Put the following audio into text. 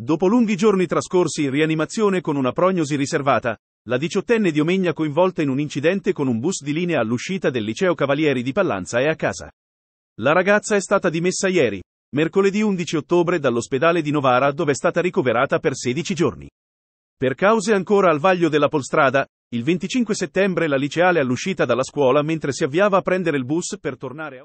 Dopo lunghi giorni trascorsi in rianimazione con una prognosi riservata, la diciottenne di Omegna coinvolta in un incidente con un bus di linea all'uscita del liceo Cavalieri di Pallanza è a casa. La ragazza è stata dimessa ieri, mercoledì 11 ottobre dall'ospedale di Novara dove è stata ricoverata per 16 giorni. Per cause ancora al vaglio della polstrada, il 25 settembre la liceale all'uscita dalla scuola mentre si avviava a prendere il bus per tornare a...